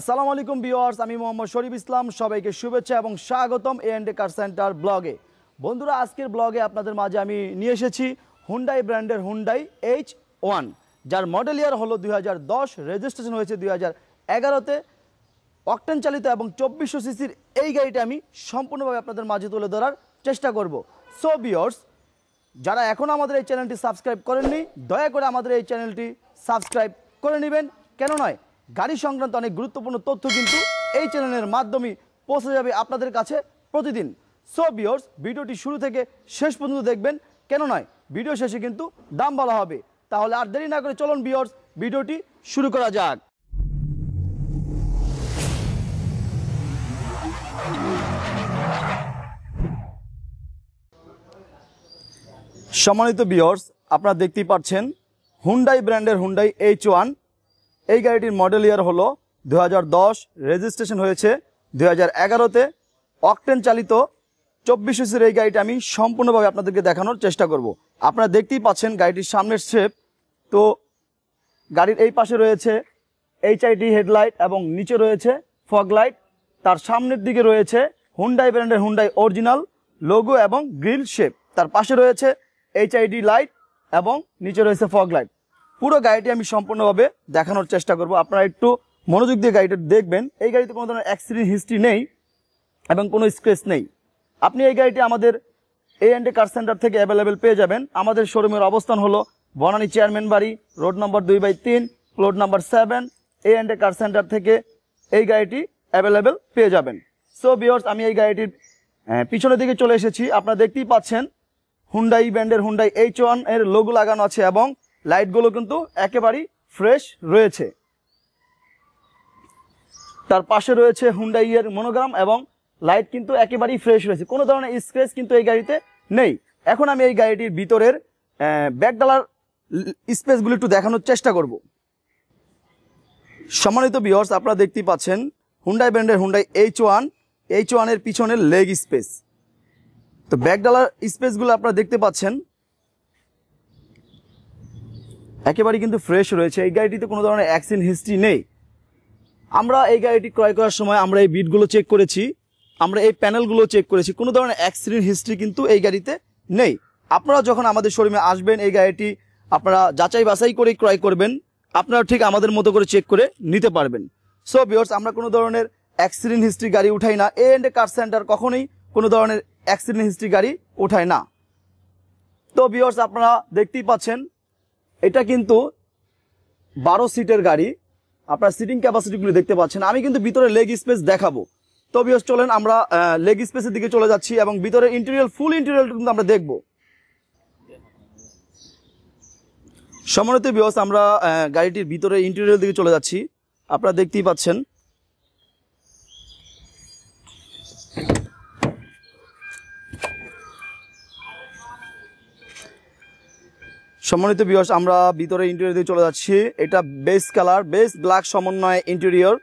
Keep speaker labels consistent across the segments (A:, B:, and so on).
A: আসসালামু আলাইকুম ভিওয়ার্স আমি মোহাম্মদ শরীফ ইসলাম সবাইকে শুভেচ্ছা এবং স্বাগতম এ এন্ডে কার সেন্টার ব্লগে বন্ধুরা আজকের ব্লগে আপনাদের মাঝে আমি নিয়ে এসেছি হুন্ডাই ব্র্যান্ডের হুন্ডাই এইচ ওয়ান যার মডেল ইয়ার হলো দুই রেজিস্ট্রেশন হয়েছে দুই হাজার এগারোতে অকটেন চালিত এবং চব্বিশশো সিসির এই গাড়িটা আমি সম্পূর্ণভাবে আপনাদের মাঝে তুলে ধরার চেষ্টা করব সো বিয়র্স যারা এখন আমাদের এই চ্যানেলটি সাবস্ক্রাইব করেননি দয়া করে আমাদের এই চ্যানেলটি সাবস্ক্রাইব করে নেবেন কেন নয় গাড়ি সংক্রান্ত অনেক গুরুত্বপূর্ণ তথ্য কিন্তু এই চ্যানেলের মাধ্যমে পৌঁছে যাবে আপনাদের কাছে প্রতিদিন সো বিয়র্স ভিডিওটি শুরু থেকে শেষ পর্যন্ত দেখবেন কেন নয় ভিডিও শেষে কিন্তু দাম বলা হবে তাহলে আর দেরি না করে চলুন বিয়র্স ভিডিওটি শুরু করা যাক সম্মানিত বিয়র্স আপনারা দেখতেই পাচ্ছেন হুন্ডাই ব্র্যান্ডের হুন্ডাই এইচ ওয়ান এই গাড়িটির মডেল ইয়ার হলো দু রেজিস্ট্রেশন হয়েছে দু হাজার এগারোতে অকটেন চালিত চব্বিশ ইসির এই গাড়িটা আমি সম্পূর্ণভাবে আপনাদেরকে দেখানোর চেষ্টা করব। আপনারা দেখতেই পাচ্ছেন গাড়িটির সামনের শেপ তো গাড়ির এই পাশে রয়েছে এইচআইডি হেডলাইট এবং নিচে রয়েছে ফগ লাইট তার সামনের দিকে রয়েছে হুন্ডাই ব্র্যান্ডের হুন্ডাই অরিজিনাল লোগো এবং গ্রিল শেপ তার পাশে রয়েছে এইচআইডি লাইট এবং নিচে রয়েছে ফগ লাইট পুরো গাড়িটি আমি সম্পূর্ণভাবে দেখানোর চেষ্টা করব আপনারা একটু মনোযোগ দিয়ে গাড়িটা দেখবেন এই গাড়িতে কোনো ধরনের অ্যাক্সিডেন্ট হিস্ট্রি নেই এবং কোনো স্ক্রেচ নেই আপনি এই গাড়িটি আমাদের এ অ্যান্ডে কার সেন্টার থেকে অ্যাভেলেবেল পেয়ে যাবেন আমাদের শোরুমের অবস্থান হলো বনানী চেয়ারম্যান বাড়ি রোড নম্বর দুই বাই তিন প্লট নম্বর সেভেন এ অ্যান্ডে কার সেন্টার থেকে এই গাড়িটি অ্যাভেলেবেল পেয়ে যাবেন সো বিয়র্স আমি এই গাড়িটির হ্যাঁ, পিছনের দিকে চলে এসেছি আপনারা দেখতেই পাচ্ছেন হুন্ডাই ব্র্যান্ডের হুন্ডাই এইচ ওয়ান এর লোগো লাগানো আছে এবং লাইটগুলো কিন্তু একেবারেই ফ্রেশ রয়েছে তার পাশে রয়েছে হুন্ডাইয়ের মনোগ্রাম এবং লাইট কিন্তু একেবারেই ফ্রেশ রয়েছে কোনো ধরনের স্ক্র্যাচ কিন্তু এই গাড়িতে নেই এখন আমি এই গাড়িটির ভিতরের ব্যাকডালার স্পেসগুলো একটু দেখানোর চেষ্টা করব সম্মানিত বিহর্স আপনারা দেখতেই পাচ্ছেন হুন্ডাই ব্র্যান্ডের হুন্ডাই এইচ ওয়ান এইচ ওয়ানের পিছনের লেগ স্পেস তো ব্যাকডালার স্পেসগুলো আপনারা দেখতে পাচ্ছেন একেবারেই কিন্তু ফ্রেশ রয়েছে এই গাড়িটিতে কোনো ধরনের অ্যাক্সিডেন্ট হিস্ট্রি নেই আমরা এই গাড়িটি ক্রয় করার সময় আমরা এই বিটগুলো চেক করেছি আমরা এই প্যানেলগুলো চেক করেছি কোনো ধরনের অ্যাক্সিডেন্ট হিস্ট্রি কিন্তু এই গাড়িতে নেই আপনারা যখন আমাদের শোরুমে আসবেন এই গাড়িটি আপনারা যাচাই বাছাই করে ক্রয় করবেন আপনারা ঠিক আমাদের মতো করে চেক করে নিতে পারবেন সো বিয়ার্স আমরা কোনো ধরনের অ্যাক্সিডেন্ট হিস্ট্রি গাড়ি উঠাই না এ অ্যান্ড কার সেন্টার কখনোই কোনো ধরনের অ্যাক্সিডেন্ট হিস্ট্রি গাড়ি ওঠায় না তো বিয়ার্স আপনারা দেখতেই পাচ্ছেন এটা কিন্তু বারো সিটের গাড়ি আপনার সিটিং ক্যাপাসিটিগুলি দেখতে পাচ্ছেন আমি কিন্তু ভিতরে লেগ স্পেস দেখাবো তবে চলেন আমরা লেগ স্পেসের দিকে চলে যাচ্ছি এবং ভিতরে ইন্টেরিয়াল ফুল ইন্টেরিয়াল কিন্তু আমরা দেখব সমানিত বিহস আমরা গাড়িটির ভিতরে ইন্টেরিয়াল দিকে চলে যাচ্ছি আপনারা দেখতেই পাচ্ছেন সম্মানিত বিয়স আমরা ভিতরে ইন্টেরিয়র দিয়ে চলে যাচ্ছি এটা বেস কালার বেস ব্ল্যাক সমন্বয়ে ইন্টেরিয়র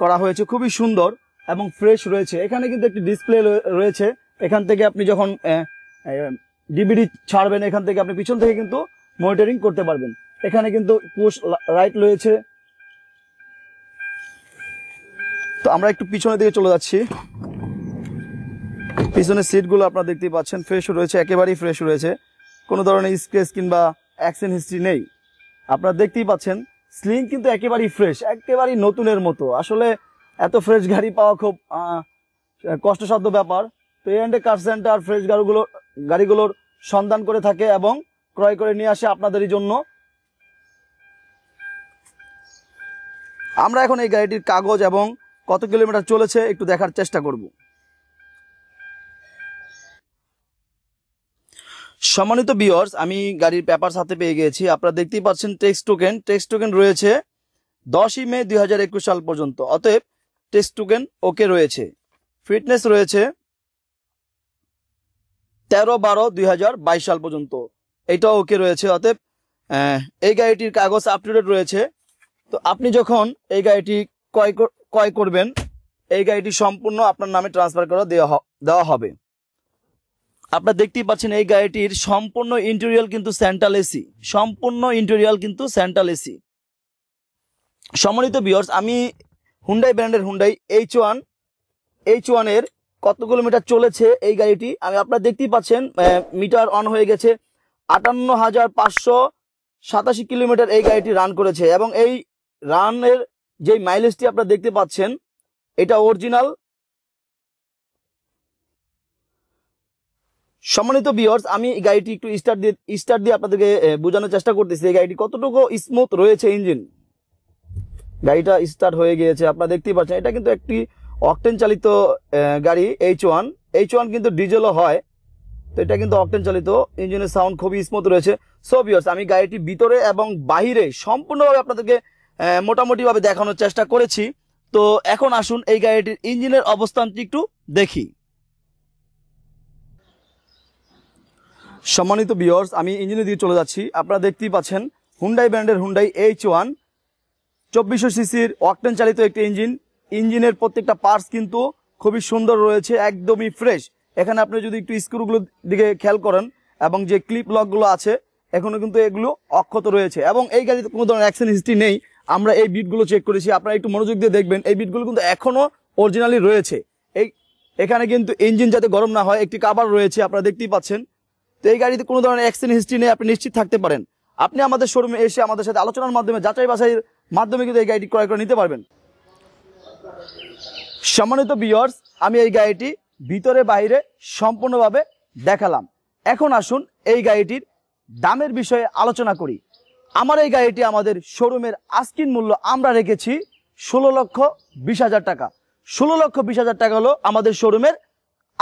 A: করা হয়েছে খুবই সুন্দর এবং ফ্রেশ রয়েছে এখানে কিন্তু একটি ডিসপ্লে রয়েছে এখান থেকে আপনি যখন ডিবিডি ছাড়বেন এখান থেকে আপনি পিছন থেকে কিন্তু মনিটরিং করতে পারবেন এখানে কিন্তু পুশ রাইট রয়েছে তো আমরা একটু পিছনের দিকে চলে যাচ্ছি পিছনের সিটগুলো আপনারা দেখতেই পাচ্ছেন ফ্রেশ রয়েছে একেবারেই ফ্রেশ রয়েছে কোনো ধরনের স্ক্রেচ কিংবা অ্যাকশন হিস্ট্রি নেই আপনারা দেখতেই পাচ্ছেন স্লিং কিন্তু একেবারেই ফ্রেশ একেবারেই নতুনের মতো আসলে এত ফ্রেশ গাড়ি পাওয়া খুব কষ্টসাধ্য ব্যাপার তো এই অ্যান্ডে কার সেন্টার ফ্রেশ গাড়িগুলো গাড়িগুলোর সন্ধান করে থাকে এবং ক্রয় করে নিয়ে আসে আপনাদেরই জন্য আমরা এখন এই গাড়িটির কাগজ এবং কত কিলোমিটার চলেছে একটু দেখার চেষ্টা করবো সম্মানিত বিয়র্স আমি গাড়ির পেপার হাতে পেয়ে গিয়েছি আপনারা দেখতেই পাচ্ছেন টেক্স টোকেন টেক্স টোকেন রয়েছে দশই মে দুই সাল পর্যন্ত অতএব টেক্স টোকেন ওকে রয়েছে ফিটনেস রয়েছে তেরো বারো দুই সাল পর্যন্ত এটাও ওকে রয়েছে অতএব এই গাড়িটির কাগজ আপটুডেট রয়েছে তো আপনি যখন এই গাড়িটি ক্রয় ক্রয় করবেন এই গাড়িটি সম্পূর্ণ আপনার নামে ট্রান্সফার করা দেওয়া দেওয়া হবে আপনারা দেখতেই পাচ্ছেন এই গাড়িটির সম্পূর্ণ ইন্টেরিয়াল কিন্তু সেন্ট্রাল এসি সম্পূর্ণ ইন্টেরিয়াল কিন্তু সেন্ট্রাল এসি সম্মানিত বিয়র্স আমি হুন্ডাই ব্র্যান্ডের হুন্ডাই এইচ ওয়ান এইচ ওয়ানের কত কিলোমিটার চলেছে এই গাড়িটি আমি আপনারা দেখতেই পাচ্ছেন মিটার অন হয়ে গেছে আটান্ন হাজার পাঁচশো সাতাশি কিলোমিটার এই গাড়িটি রান করেছে এবং এই রানের যে মাইলেজটি আপনারা দেখতে পাচ্ছেন এটা অরিজিনাল সম্মানিত বিয়র্স আমি এই গাড়িটি একটু স্টার্ট দিয়ে স্টার্ট দিয়ে আপনাদেরকে বোঝানোর চেষ্টা করতেছি এই গাড়িটি কতটুকু স্মুথ রয়েছে ইঞ্জিন গাড়িটা স্টার্ট হয়ে গিয়েছে আপনারা দেখতেই পাচ্ছেন এটা কিন্তু একটি অকটেন চালিত গাড়ি এইচ ওয়ান এইচ ওয়ান কিন্তু ডিজেলও হয় তো এটা কিন্তু অকটেন চালিত ইঞ্জিনের সাউন্ড খুবই স্মুথ রয়েছে সো বিয়র্স আমি গাড়িটি ভিতরে এবং বাহিরে সম্পূর্ণভাবে আপনাদেরকে মোটামুটিভাবে দেখানোর চেষ্টা করেছি তো এখন আসুন এই গাড়িটির ইঞ্জিনের অবস্থানটি একটু দেখি সম্মানিত বিয়র্স আমি ইঞ্জিনের দিকে চলে যাচ্ছি আপনারা দেখতেই পাচ্ছেন হুন্ডাই ব্র্যান্ডের হুন্ডাই এইচ ওয়ান চব্বিশশো সিসির অকটেন চালিত একটি ইঞ্জিন ইঞ্জিনের প্রত্যেকটা পার্টস কিন্তু খুবই সুন্দর রয়েছে একদমই ফ্রেশ এখানে আপনি যদি একটু স্ক্রুগুলোর দিকে খেয়াল করেন এবং যে ক্লিপ লকগুলো আছে এখনও কিন্তু এগুলো অক্ষত রয়েছে এবং এই গাড়িতে কোনো ধরনের অ্যাকশন হিস্ট্রি নেই আমরা এই বিটগুলো চেক করেছি আপনারা একটু মনোযোগ দিয়ে দেখবেন এই বিটগুলো কিন্তু এখনও অরিজিনালি রয়েছে এই এখানে কিন্তু ইঞ্জিন যাতে গরম না হয় একটি কাবার রয়েছে আপনারা দেখতেই পাচ্ছেন তো এই গাড়িতে কোনো ধরনের অ্যাক্সিডেন্ট হিস্ট্রি নেই আপনি নিশ্চিত থাকতে পারেন আপনি আমাদের শোরুমে এসে আমাদের সাথে আলোচনার মাধ্যমে যাচাই বাছাইয়ের মাধ্যমে কিন্তু এই গাড়িটি ক্রয় করে নিতে পারবেন সম্মানিত বিয়র্স আমি এই গাড়িটি ভিতরে বাইরে সম্পূর্ণভাবে দেখালাম এখন আসুন এই গাড়িটির দামের বিষয়ে আলোচনা করি আমার এই গাড়িটি আমাদের শোরুমের আস্কিন মূল্য আমরা রেখেছি ষোলো লক্ষ বিশ হাজার টাকা ষোলো লক্ষ বিশ হাজার টাকা হলো আমাদের শোরুমের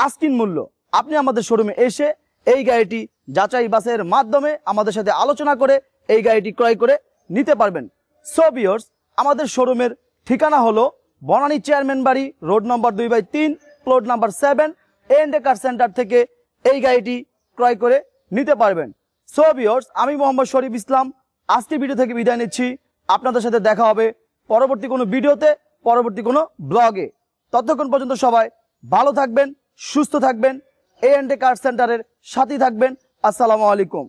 A: আস্কিন মূল্য আপনি আমাদের শোরুমে এসে এই গাড়িটি যাচাই বাসের মাধ্যমে আমাদের সাথে আলোচনা করে এই গাড়িটি ক্রয় করে নিতে পারবেন বিয়র্স আমাদের শোরুমের ঠিকানা হলো বনানী চেয়ারম্যান বাড়ি রোড নম্বর দুই বাই তিন plot number seven and car centre থেকে এই গাড়িটি ক্রয় করে নিতে পারবেন বিয়র্স আমি মোহাম্মদ শরীফ ইসলাম আজকে ভিডিও থেকে বিদায় নিচ্ছি আপনাদের সাথে দেখা হবে পরবর্তী কোনো ভিডিওতে পরবর্তী কোনো ব্লগে ততক্ষণ পর্যন্ত সবাই ভালো থাকবেন সুস্থ থাকবেন এ এন্ড কার্ড সেন্টারের সাথী থাকবেন আসসালামু আলাইকুম